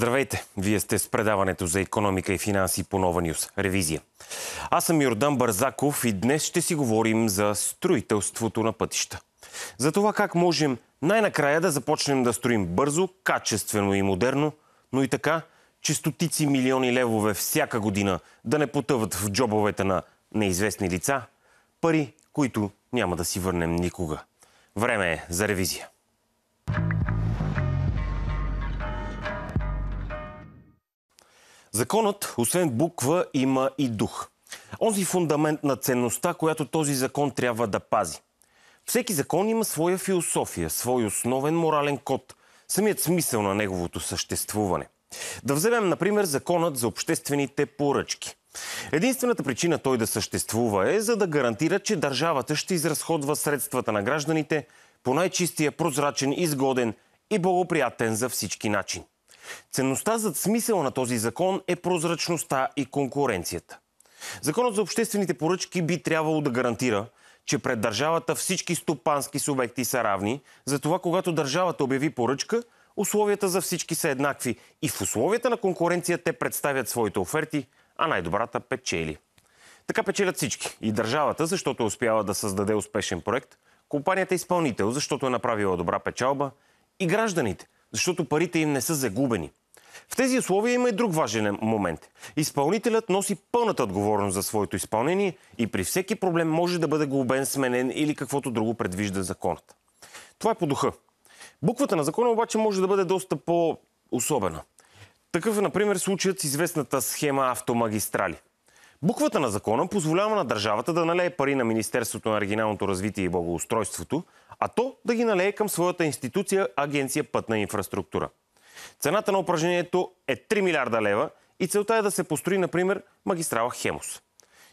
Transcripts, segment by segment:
Здравейте! Вие сте с предаването за економика и финанси по Нова Нюс. Ревизия. Аз съм Йордан Барзаков и днес ще си говорим за строителството на пътища. За това как можем най-накрая да започнем да строим бързо, качествено и модерно, но и така, че стотици милиони левове всяка година да не потъват в джобовете на неизвестни лица, пари, които няма да си върнем никога. Време е за ревизия. Законът, освен буква, има и дух. Онзи фундамент на ценността, която този закон трябва да пази. Всеки закон има своя философия, свой основен морален код, самият смисъл на неговото съществуване. Да вземем, например, законът за обществените поръчки. Единствената причина той да съществува е за да гарантира, че държавата ще изразходва средствата на гражданите по най-чистия, прозрачен, изгоден и благоприятен за всички начин. Ценността зад смисъла на този закон е прозрачността и конкуренцията. Законът за обществените поръчки би трябвало да гарантира, че пред държавата всички стопански субекти са равни, затова когато държавата обяви поръчка, условията за всички са еднакви и в условията на конкуренция те представят своите оферти, а най-добрата печели. Така печелят всички. И държавата, защото е успяла да създаде успешен проект, компанията е изпълнител, защото е направила добра печалба, и гражданите – защото парите им не са загубени. В тези условия има и друг важен момент. Изпълнителят носи пълната отговорност за своето изпълнение и при всеки проблем може да бъде глобен, сменен или каквото друго предвижда законът. Това е по духа. Буквата на закона обаче може да бъде доста по-особена. Такъв е, например, случаят с известната схема автомагистрали – Буквата на закона позволява на държавата да налее пари на Министерството на регионалното развитие и благоустройството, а то да ги налее към своята институция Агенция Пътна инфраструктура. Цената на упражнението е 3 милиарда лева и целта е да се построи, например, магистрала Хемос.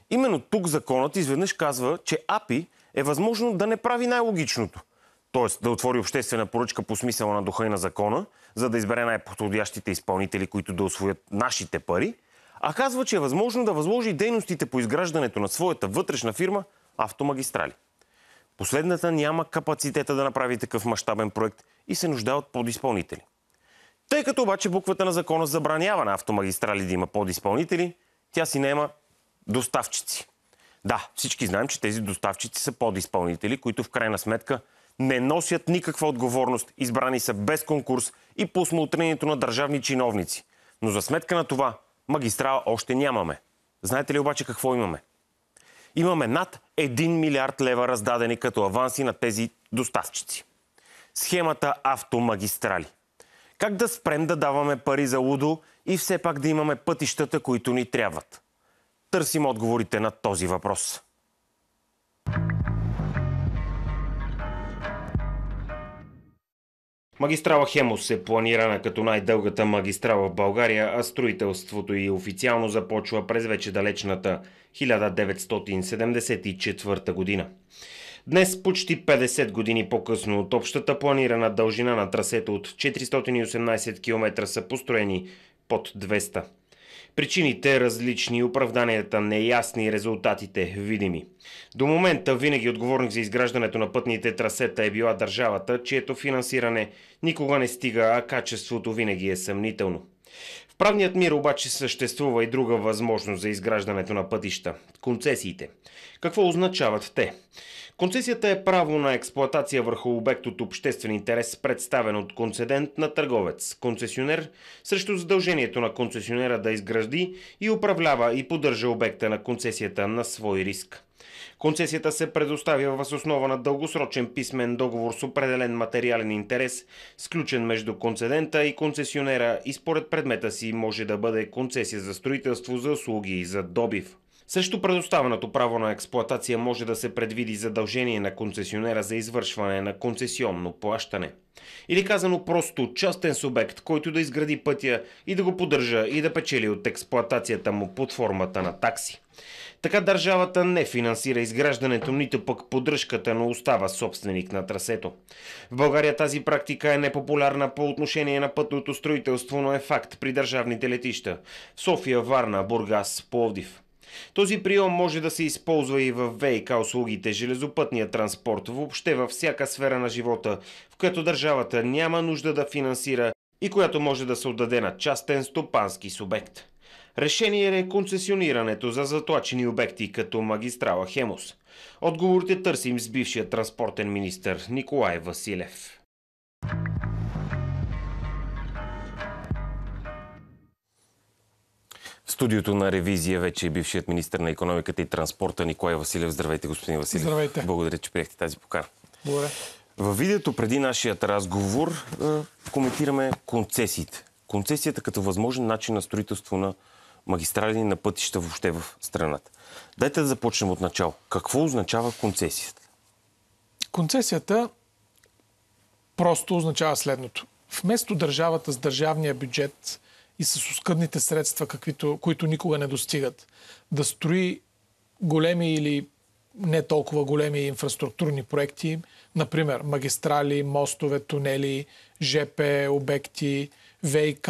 Именно тук законът изведнъж казва, че АПИ е възможно да не прави най-логичното. Т.е. да отвори обществена поръчка по смисъла на духа и на закона, за да избере най-подходящите изпълнители, които да освоят нашите пари – а казва, че е възможно да възложи дейностите по изграждането на своята вътрешна фирма Автомагистрали. Последната няма капацитета да направи такъв мащабен проект и се нуждае от подизпълнители. Тъй като обаче буквата на закона забранява на автомагистрали да има подизпълнители, тя си нема доставчици. Да, всички знаем, че тези доставчици са подизпълнители, които в крайна сметка не носят никаква отговорност, избрани са без конкурс и по осмотрението на държавни чиновници. Но за сметка на това магистрала още нямаме. Знаете ли обаче какво имаме? Имаме над 1 милиард лева раздадени като аванси на тези доставчици. Схемата автомагистрали. Как да спрем да даваме пари за лудо и все пак да имаме пътищата, които ни трябват? Търсим отговорите на този въпрос. Магистрала Хемос е планирана като най-дългата магистрала в България, а строителството и официално започва през вече далечната 1974 година. Днес, почти 50 години по-късно от общата планирана дължина на трасето от 418 км са построени под 200 км. Причините различни, оправданията неясни, резултатите видими. До момента винаги отговорник за изграждането на пътните трасета е била държавата, чието финансиране никога не стига, а качеството винаги е съмнително правният мир обаче съществува и друга възможност за изграждането на пътища – концесиите. Какво означават те? Концесията е право на експлоатация върху обект от обществен интерес, представен от концедент на търговец, концесионер, срещу задължението на концесионера да изгради и управлява и поддържа обекта на концесията на свой риск. Концесията се предоставя въз основа на дългосрочен писмен договор с определен материален интерес, сключен между концедента и концесионера и според предмета си може да бъде концесия за строителство, за услуги и за добив. Също предоставеното право на експлоатация може да се предвиди задължение на концесионера за извършване на концесионно плащане. Или казано просто частен субект, който да изгради пътя и да го поддържа и да печели от експлоатацията му под формата на такси. Така държавата не финансира изграждането, нито пък поддръжката, но остава собственик на трасето. В България тази практика е непопулярна по отношение на пътното строителство, но е факт при държавните летища. В София, Варна, Бургас, Пловдив. Този прием може да се използва и в ВИК услугите, железопътния транспорт, въобще във всяка сфера на живота, в която държавата няма нужда да финансира и която може да се отдаде на частен стопански субект. Решение е концесионирането за затлачени обекти като магистрала Хемос. Отговорите търсим с бившия транспортен министр Николай Василев. В студиото на ревизия вече е бившият министр на економиката и транспорта Николай Василев. Здравейте, господин Василев. Здравейте. Благодаря, че приехте тази покара. Благодаря. Във видеото преди нашият разговор коментираме концесиите. Концесията като възможен начин на строителство на магистрали на пътища въобще в страната. Дайте да започнем от начало. Какво означава концесията? Концесията просто означава следното. Вместо държавата с държавния бюджет и с оскъдните средства, каквито, които никога не достигат, да строи големи или не толкова големи инфраструктурни проекти, например магистрали, мостове, тунели, ЖП, обекти, ВИК,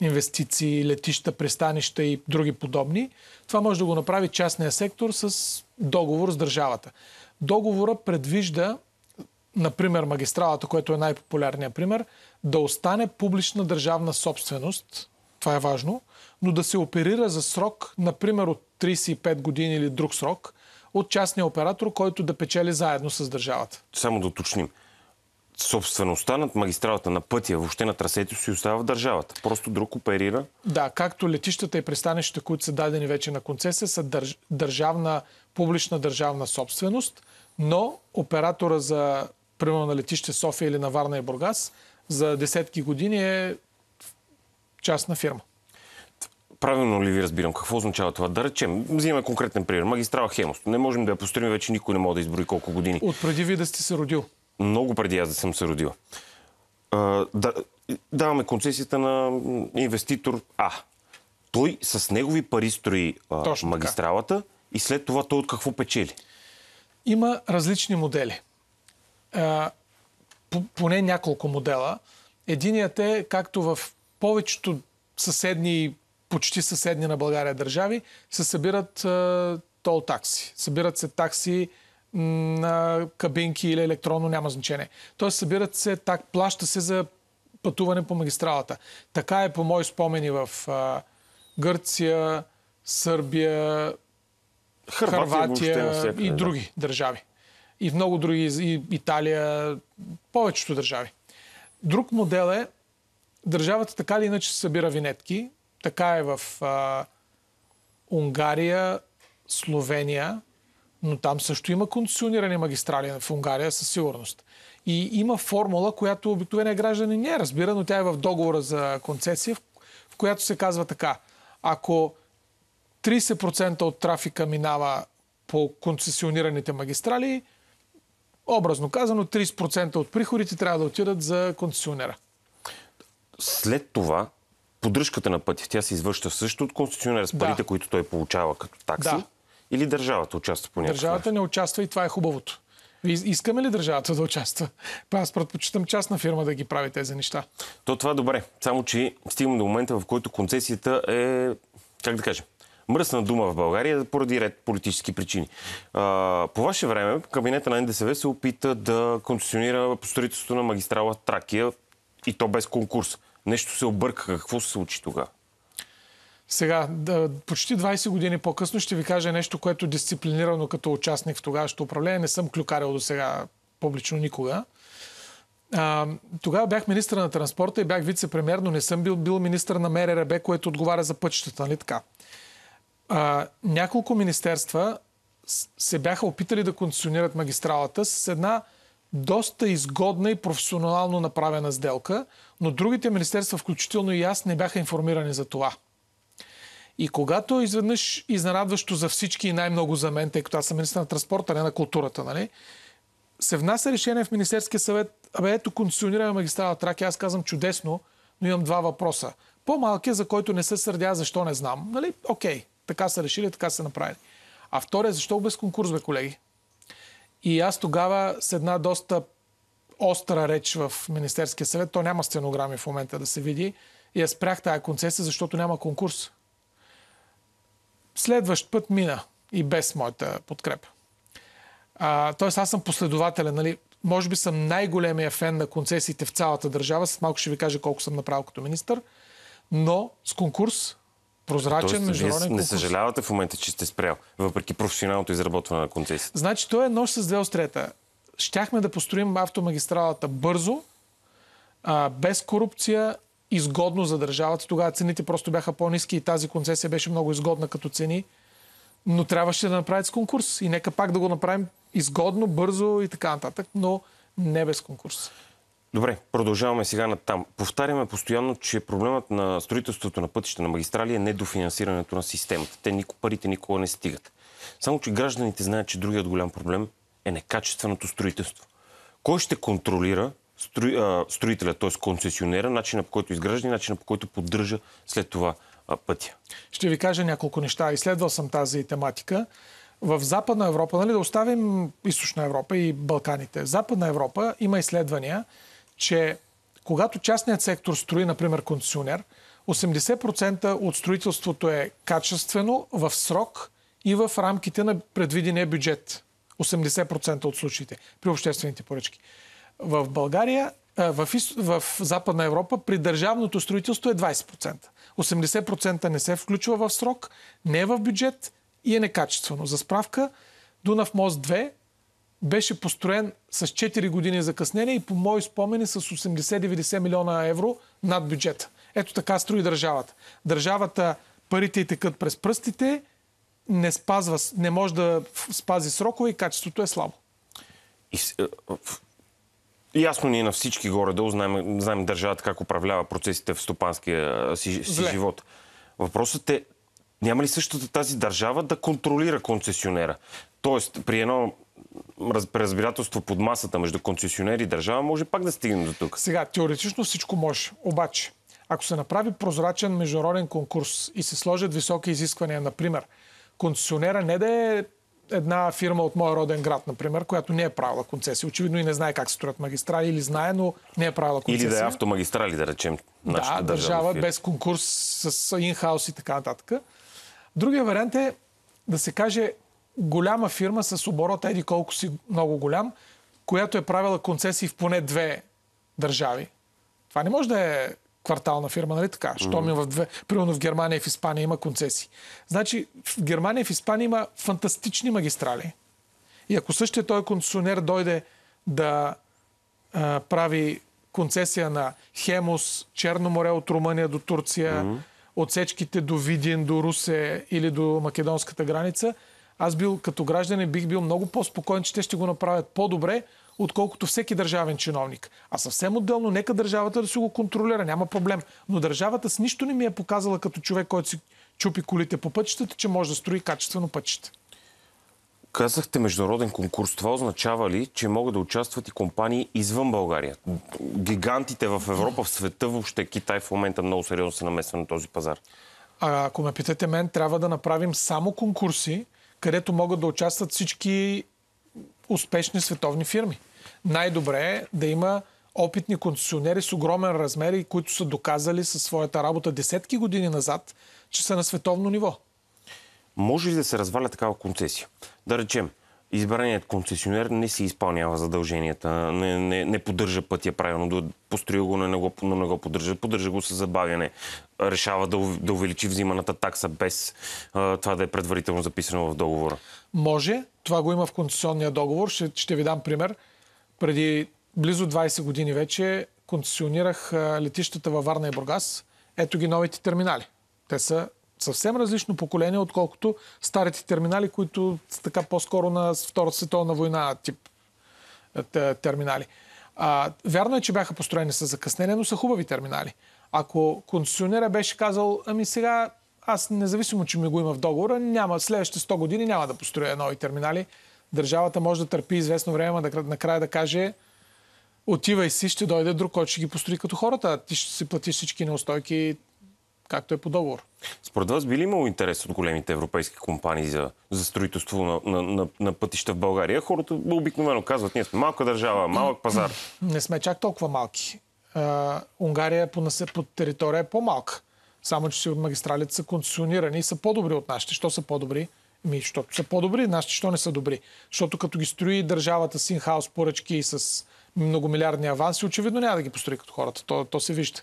инвестиции, летища, пристанища и други подобни. Това може да го направи частния сектор с договор с държавата. Договора предвижда, например, магистралата, което е най-популярният пример, да остане публична държавна собственост, това е важно, но да се оперира за срок, например, от 35 години или друг срок, от частния оператор, който да печели заедно с държавата. Само да уточним собствеността над магистралата, на пътя, въобще на трасето си остава в държавата. Просто друг оперира. Да, както летищата и пристанищата, които са дадени вече на концесия, са държ... държавна, публична държавна собственост, но оператора за, примерно, на летище София или на Варна и Бургас за десетки години е частна фирма. Правилно ли ви разбирам? Какво означава това? Да речем, взимаме конкретен пример. Магистрала Хемост. Не можем да я построим вече, никой не може да изброи колко години. От преди ви да сте се родил много преди аз да съм се родил. А, да, даваме концесията на инвеститор А. Той с негови пари строи а, Точно магистралата така. и след това той от какво печели? Има различни модели. А, поне няколко модела. Единият е, както в повечето съседни, почти съседни на България държави, се събират тол такси. Събират се такси на кабинки или електронно, няма значение. Тоест събират се, так, плаща се за пътуване по магистралата. Така е по мои спомени в а, Гърция, Сърбия, Хърватия всеки, и други да. държави. И в много други, и Италия, повечето държави. Друг модел е държавата така или иначе събира винетки. Така е в а, Унгария, Словения, но там също има концесионирани магистрали в Унгария със сигурност. И има формула, която обикновения гражданин не е разбира, но тя е в договора за концесия, в която се казва така. Ако 30% от трафика минава по концесионираните магистрали, образно казано, 30% от приходите трябва да отидат за концесионера. След това, поддръжката на пътя, тя се извършва също от концесионера с парите, да. които той получава като такси. Да. Или държавата участва по някакъв Държавата не участва и това е хубавото. искаме ли държавата да участва? Аз предпочитам частна фирма да ги прави тези неща. То това е добре. Само, че стигам до момента, в който концесията е, как да кажем, мръсна дума в България поради ред политически причини. по ваше време кабинета на НДСВ се опита да концесионира строителството на магистрала Тракия и то без конкурс. Нещо се обърка. Какво се случи тогава? Сега, да, почти 20 години по-късно ще ви кажа нещо, което е дисциплинирано като участник в тогавашното управление не съм клюкарил до сега публично никога. А, тогава бях министър на транспорта и бях вице-премьер, но не съм бил, бил министър на МРРБ, което отговаря за пътищата, нали така? А, няколко министерства се бяха опитали да концесионират магистралата с една доста изгодна и професионално направена сделка, но другите министерства, включително и аз, не бяха информирани за това – и когато изведнъж изненадващо за всички и най-много за мен, тъй като аз съм министър на транспорта, не на културата, нали, се внася решение в Министерския съвет, абе ето концесионираме магистрала Траки, аз казвам чудесно, но имам два въпроса. По-малкият, за който не се сърдя, защо не знам. Нали? Окей, така са решили, така са направили. А втория, защо без конкурс, бе, колеги? И аз тогава с една доста остра реч в Министерския съвет, то няма стенограми в момента да се види, и я спрях тази концесия, защото няма конкурс. Следващ път мина и без моята подкрепа. А, тоест аз съм последователен. Нали? Може би съм най-големия фен на концесиите в цялата държава. С малко ще ви кажа колко съм направил като министър. Но с конкурс, прозрачен Тоест, международен конкурс. не съжалявате в момента, че сте спрял, въпреки професионалното изработване на концесиите. Значи, той е нощ с две острета. Щяхме да построим автомагистралата бързо, а, без корупция, изгодно за държавата. Тогава цените просто бяха по-низки и тази концесия беше много изгодна като цени. Но трябваше да направят с конкурс. И нека пак да го направим изгодно, бързо и така нататък, но не без конкурс. Добре, продължаваме сега на там. Повтаряме постоянно, че проблемът на строителството на пътища на магистрали е недофинансирането на системата. Те нико, парите никога не стигат. Само, че гражданите знаят, че другият голям проблем е некачественото строителство. Кой ще контролира строи, строителя, т.е. концесионера, начина по който изгражда и начина по който поддържа след това пътя. Ще ви кажа няколко неща. Изследвал съм тази тематика. В Западна Европа, нали, да оставим Източна Европа и Балканите, в Западна Европа има изследвания, че когато частният сектор строи, например, концесионер, 80% от строителството е качествено, в срок и в рамките на предвидения бюджет. 80% от случаите при обществените поръчки. В България, в, в Западна Европа, при държавното строителство е 20%. 80% не се включва в срок, не е в бюджет и е некачествено. За справка, Дунав мост 2 беше построен с 4 години закъснение и по мои спомени с 80-90 милиона евро над бюджета. Ето така строи държавата. Държавата парите и текат през пръстите, не, спазва, не може да спази срокове и качеството е слабо. И, е, Ясно ни е на всички горе да знаем, знаем държавата как управлява процесите в стопанския си, си живот. Въпросът е, няма ли същата тази държава да контролира концесионера? Тоест, при едно разбирателство под масата между концесионер и държава, може пак да стигне до тук. Сега, теоретично всичко може. Обаче, ако се направи прозрачен международен конкурс и се сложат високи изисквания, например, концесионера не да е една фирма от моя роден град, например, която не е правила концесия. Очевидно и не знае как се строят магистрали или знае, но не е правила концесия. Или да е автомагистрали, да речем. Да, държава без конкурс с инхаус и така нататък. Другия вариант е да се каже голяма фирма с оборот, еди колко си много голям, която е правила концесии в поне две държави. Това не може да е квартална фирма, нали така? Щом mm-hmm. в две, примерно в Германия и в Испания има концесии. Значи в Германия и в Испания има фантастични магистрали. И ако същия той концесионер дойде да а, прави концесия на Хемус, Черно море от Румъния до Турция, mm-hmm. отсечките до Видин, до Русе или до македонската граница, аз бил като гражданин бих бил много по-спокоен, че те ще го направят по-добре, отколкото всеки държавен чиновник. А съвсем отделно, нека държавата да си го контролира, няма проблем. Но държавата с нищо не ми е показала като човек, който си чупи колите по пътищата, че може да строи качествено пътища. Казахте международен конкурс. Това означава ли, че могат да участват и компании извън България? Гигантите в Европа, в света, въобще Китай в момента много сериозно се намесва на този пазар. А, ако ме питате мен, трябва да направим само конкурси, където могат да участват всички успешни световни фирми най-добре е да има опитни концесионери с огромен размер и които са доказали със своята работа десетки години назад, че са на световно ниво. Може ли да се разваля такава концесия? Да речем, избраният концесионер не си изпълнява задълженията, не, не, не поддържа пътя правилно, да построил го, но не го, но не го поддържа, поддържа го с забавяне, решава да, да увеличи взиманата такса без а, това да е предварително записано в договора. Може, това го има в концесионния договор, ще, ще ви дам пример преди близо 20 години вече концесионирах летищата във Варна и Бургас. Ето ги новите терминали. Те са съвсем различно поколение, отколкото старите терминали, които са така по-скоро на Втората световна война тип терминали. А, вярно е, че бяха построени с закъснение, но са хубави терминали. Ако концесионера беше казал, ами сега аз независимо, че ми го има в договора, няма, следващите 100 години няма да построя нови терминали, държавата може да търпи известно време, а накрая да каже отивай си, ще дойде друг, който ще ги построи като хората, а ти ще си платиш всички неустойки, както е по договор. Според вас би ли имало интерес от големите европейски компании за, за строителство на, на, на, на пътища в България? Хората обикновено казват, ние сме малка държава, малък пазар. Не сме чак толкова малки. А, Унгария по, по територия е по-малка. Само, че си магистралите са концесионирани и са по-добри от нашите. Що са по-добри? Ми, защото са по-добри, нашите що не са добри. Защото като ги строи държавата с инхаус поръчки и с многомилиардни аванси, очевидно няма да ги построи като хората. То, то се вижда.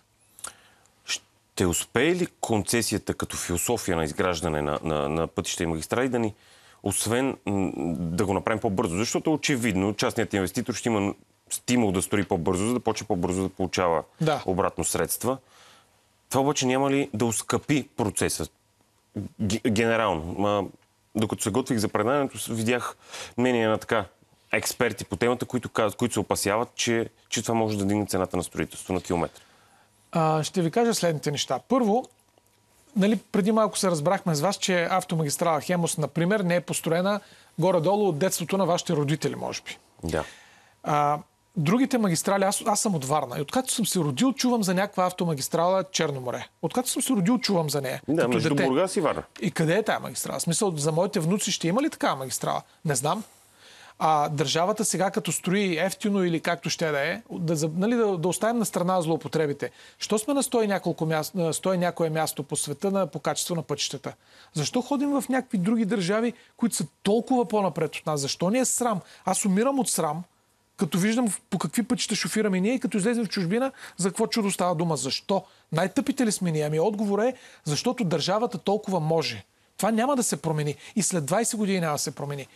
Ще успее ли концесията като философия на изграждане на, на, на пътища и магистрали да ни, освен да го направим по-бързо? Защото очевидно частният инвеститор ще има стимул да строи по-бързо, за да почне по-бързо да получава да. обратно средства. Това обаче няма ли да ускъпи процеса? Генерално докато се готвих за преданието, видях мнение на така експерти по темата, които, казват, които се опасяват, че, че това може да дигне цената на строителство на километр. А, ще ви кажа следните неща. Първо, нали, преди малко се разбрахме с вас, че автомагистрала Хемос, например, не е построена горе-долу от детството на вашите родители, може би. Да. А, другите магистрали, аз, аз съм от Варна. И откакто съм се родил, чувам за някаква автомагистрала Черно море. Откакто съм се родил, чувам за нея. Да, между дете. Бургас и Варна. И къде е тази магистрала? В смисъл, за моите внуци ще има ли такава магистрала? Не знам. А държавата сега като строи ефтино или както ще да е, да, нали, да, да оставим на страна злоупотребите. Що сме на стои няколко място, стои някое място по света на, по качество на пътищата? Защо ходим в някакви други държави, които са толкова по-напред от нас? Защо ни е срам? Аз умирам от срам, като виждам по какви пътища шофираме ние и като излезем в чужбина, за какво чудо става дума? Защо? Най-тъпите ли сме ние? Ами отговор е, защото държавата толкова може. Това няма да се промени. И след 20 години няма да се промени.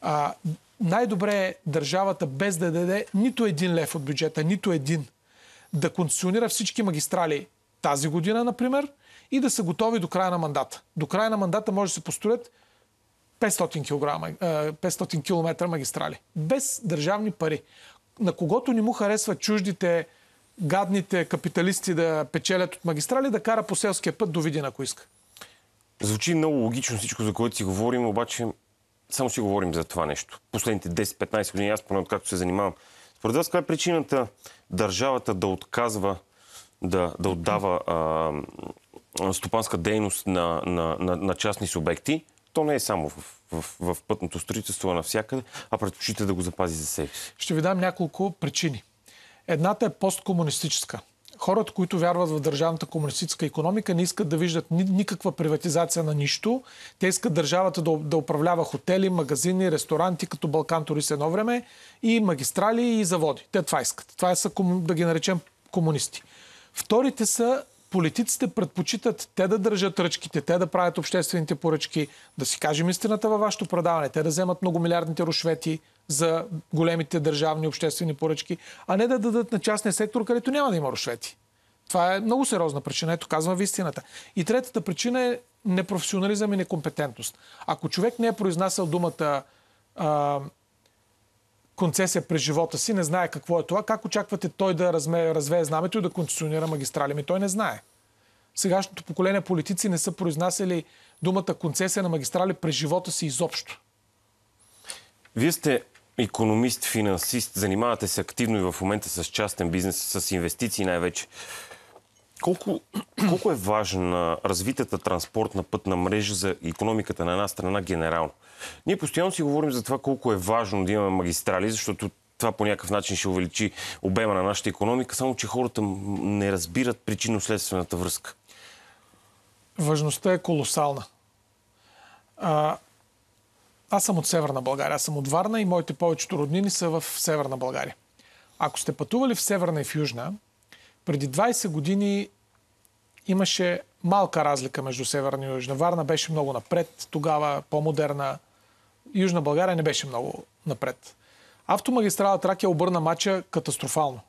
А, най-добре е държавата без да даде нито един лев от бюджета, нито един, да концесионира всички магистрали тази година, например, и да са готови до края на мандата. До края на мандата може да се построят 500 кг, 500 км магистрали. Без държавни пари. На когото не му харесва чуждите гадните капиталисти да печелят от магистрали, да кара по селския път до Видин, ако иска. Звучи много логично всичко, за което си говорим, обаче само си говорим за това нещо. Последните 10-15 години, аз поне откакто се занимавам. Според вас, каква е причината държавата да отказва да, да отдава а, стопанска дейност на, на, на, на частни субекти? то не е само в, в, в пътното строителство, а навсякъде, а предпочита да го запази за себе си? Ще ви дам няколко причини. Едната е посткомунистическа. Хората, които вярват в държавната комунистическа економика, не искат да виждат никаква приватизация на нищо. Те искат държавата да, да управлява хотели, магазини, ресторанти, като Балкан Турис едно време, и магистрали, и заводи. Те това искат. Това са, да ги наречем, комунисти. Вторите са политиците предпочитат те да държат ръчките, те да правят обществените поръчки, да си кажем истината във вашето предаване, те да вземат многомилиардните рушвети за големите държавни обществени поръчки, а не да дадат на частния сектор, където няма да има рушвети. Това е много сериозна причина. Ето казвам ви истината. И третата причина е непрофесионализъм и некомпетентност. Ако човек не е произнасял думата а, концесия през живота си, не знае какво е това. Как очаквате той да разме, развее знамето и да концесионира магистрали? Ми той не знае. Сегашното поколение политици не са произнасяли думата концесия на магистрали през живота си изобщо. Вие сте економист, финансист, занимавате се активно и в момента с частен бизнес, с инвестиции най-вече. Колко, колко е важна развитата транспортна пътна мрежа за економиката на една страна генерално? Ние постоянно си говорим за това колко е важно да имаме магистрали, защото това по някакъв начин ще увеличи обема на нашата економика, само че хората не разбират причинно-следствената връзка. Важността е колосална. А, аз съм от Северна България. Аз съм от Варна и моите повечето роднини са в Северна България. Ако сте пътували в Северна и в Южна, преди 20 години имаше малка разлика между Северна и Южна. Варна беше много напред, тогава по-модерна, Южна България не беше много напред. Автомагистрала Тракия обърна матча катастрофално.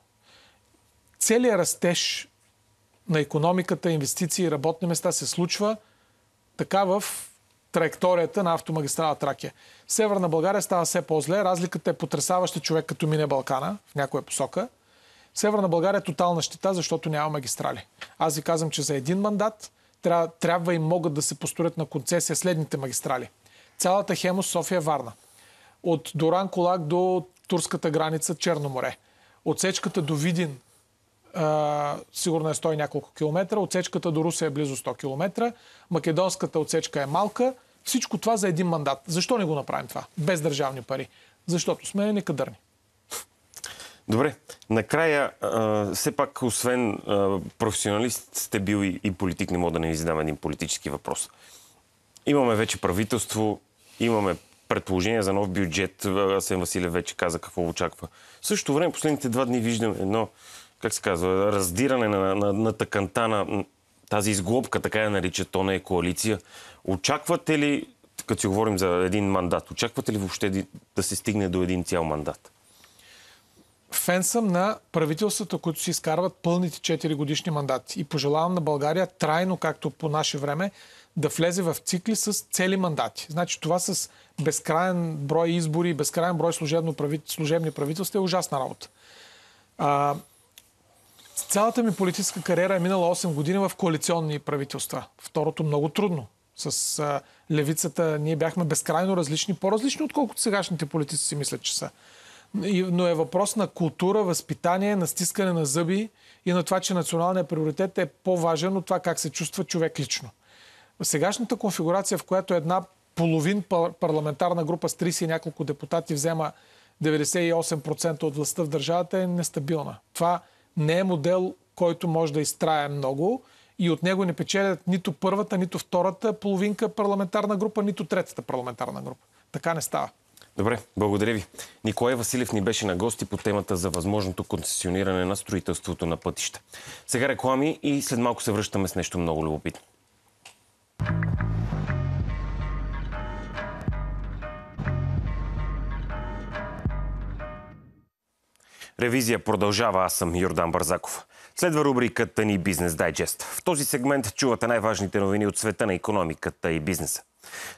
Целият растеж на економиката, инвестиции и работни места се случва така в траекторията на автомагистрала Тракия. Северна България става все по-зле. Разликата е потрясаваща човек като мине Балкана в някоя посока. Северна България е тотална щета, защото няма магистрали. Аз ви казвам, че за един мандат трябва и могат да се построят на концесия следните магистрали – цялата хемос София-Варна. От Доран Колак до турската граница Черно море. Отсечката до Видин а, сигурно е 100 и няколко километра. Отсечката до Русия е близо 100 км. Македонската отсечка е малка. Всичко това за един мандат. Защо не го направим това? Без държавни пари. Защото сме некадърни. Добре. Накрая, а, все пак, освен а, професионалист сте бил и, и политик, не мога да не ви задам един политически въпрос. Имаме вече правителство, Имаме предположение за нов бюджет. Асен Василев вече каза какво очаква. В същото време, последните два дни виждаме едно, как се казва, раздиране на, на, на, на тъканта на тази изглобка, така я нарича, то не е коалиция. Очаквате ли, като си говорим за един мандат, очаквате ли въобще да се стигне до един цял мандат? фен съм на правителствата, които си изкарват пълните 4 годишни мандати. И пожелавам на България трайно, както по наше време, да влезе в цикли с цели мандати. Значи това с безкрайен брой избори, безкрайен брой служебни правителства е ужасна работа. А, цялата ми политическа кариера е минала 8 години в коалиционни правителства. Второто много трудно. С а, левицата ние бяхме безкрайно различни, по-различни, отколкото сегашните политици си мислят, че са. но е въпрос на култура, възпитание, на стискане на зъби и на това, че националният приоритет е по-важен от това как се чувства човек лично сегашната конфигурация, в която една половин парламентарна група с 30 и няколко депутати взема 98% от властта в държавата, е нестабилна. Това не е модел, който може да изтрае много и от него не печелят нито първата, нито втората половинка парламентарна група, нито третата парламентарна група. Така не става. Добре, благодаря ви. Николай Василев ни беше на гости по темата за възможното концесиониране на строителството на пътища. Сега реклами и след малко се връщаме с нещо много любопитно. Ревизия продължава. Аз съм Йордан Барзаков. Следва рубриката ни Бизнес Дайджест. В този сегмент чувате най-важните новини от света на економиката и бизнеса.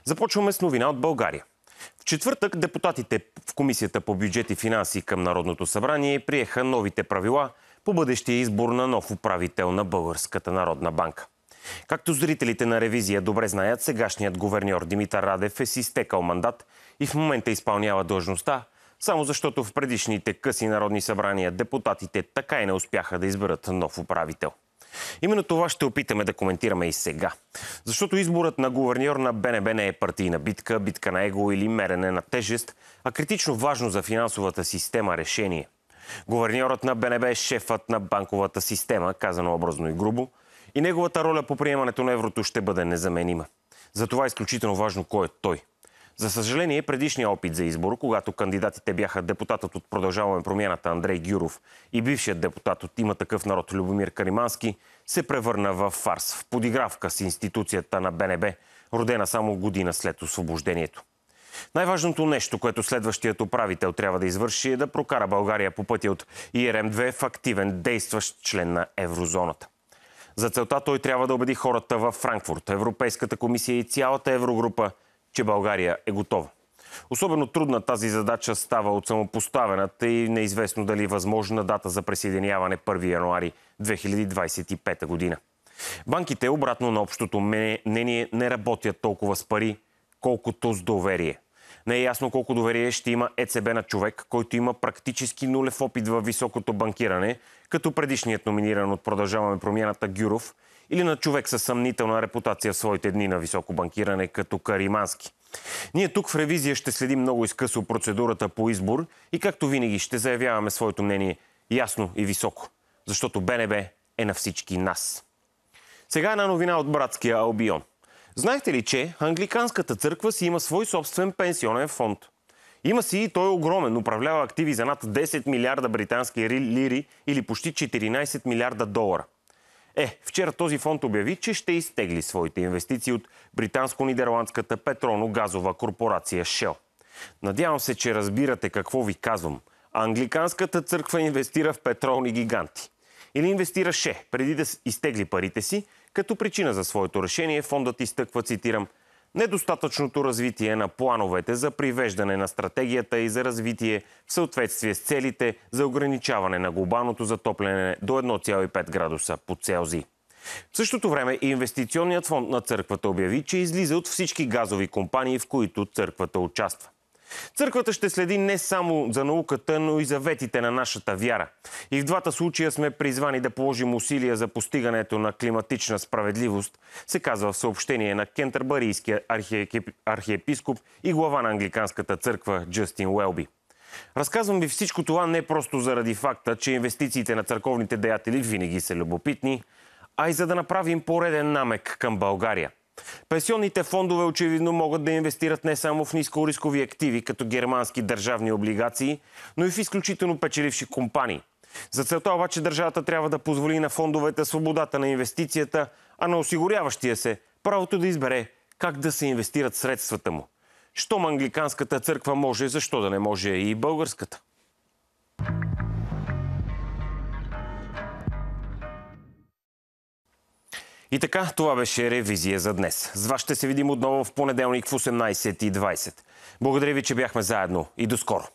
Започваме с новина от България. В четвъртък депутатите в Комисията по бюджет и финанси към Народното събрание приеха новите правила по бъдещия избор на нов управител на Българската народна банка. Както зрителите на ревизия добре знаят, сегашният гуверньор Димитър Радев е си изтекал мандат и в момента изпълнява дължността, само защото в предишните къси народни събрания депутатите така и не успяха да изберат нов управител. Именно това ще опитаме да коментираме и сега. Защото изборът на гуверньор на БНБ не е партийна битка, битка на его или мерене на тежест, а критично важно за финансовата система решение. Гуверньорът на БНБ е шефът на банковата система, казано образно и грубо – и неговата роля по приемането на еврото ще бъде незаменима. Затова е изключително важно кой е той. За съжаление, предишният опит за избор, когато кандидатите бяха депутатът от Продължаваме промяната Андрей Гюров и бившият депутат от Има такъв народ Любомир Каримански, се превърна в фарс, в подигравка с институцията на БНБ, родена само година след освобождението. Най-важното нещо, което следващият управител трябва да извърши е да прокара България по пътя от ИРМ-2 в активен действащ член на еврозоната. За целта той трябва да убеди хората в Франкфурт, Европейската комисия и цялата еврогрупа, че България е готова. Особено трудна тази задача става от самопоставената и неизвестно дали възможна дата за присъединяване 1 януари 2025 година. Банките, обратно на общото мнение, не работят толкова с пари, колкото с доверие – не е ясно колко доверие ще има ЕЦБ на човек, който има практически нулев опит във високото банкиране, като предишният номиниран от Продължаваме промяната Гюров, или на човек със съмнителна репутация в своите дни на високо банкиране, като Каримански. Ние тук в ревизия ще следим много изкъсо процедурата по избор и както винаги ще заявяваме своето мнение ясно и високо, защото БНБ е на всички нас. Сега една новина от братския Албион. Знаете ли, че Англиканската църква си има свой собствен пенсионен фонд? Има си и той е огромен, управлява активи за над 10 милиарда британски лири или почти 14 милиарда долара. Е, вчера този фонд обяви, че ще изтегли своите инвестиции от британско-нидерландската петролно-газова корпорация Shell. Надявам се, че разбирате какво ви казвам. Англиканската църква инвестира в петролни гиганти. Или инвестираше преди да изтегли парите си – като причина за своето решение фондът изтъква, цитирам, недостатъчното развитие на плановете за привеждане на стратегията и за развитие в съответствие с целите за ограничаване на глобалното затопляне до 1,5 градуса по Целзий. В същото време инвестиционният фонд на църквата обяви, че излиза от всички газови компании, в които църквата участва. Църквата ще следи не само за науката, но и за ветите на нашата вяра. И в двата случая сме призвани да положим усилия за постигането на климатична справедливост, се казва в съобщение на кентърбарийския архиепископ и глава на англиканската църква Джастин Уелби. Разказвам ви всичко това не просто заради факта, че инвестициите на църковните деятели винаги са любопитни, а и за да направим пореден намек към България – Пенсионните фондове очевидно могат да инвестират не само в нискорискови активи, като германски държавни облигации, но и в изключително печеливши компании. За целта обаче държавата трябва да позволи на фондовете свободата на инвестицията, а на осигуряващия се правото да избере как да се инвестират средствата му. Щом англиканската църква може, защо да не може и българската? И така, това беше ревизия за днес. С вас ще се видим отново в понеделник в 18.20. Благодаря ви, че бяхме заедно и до скоро!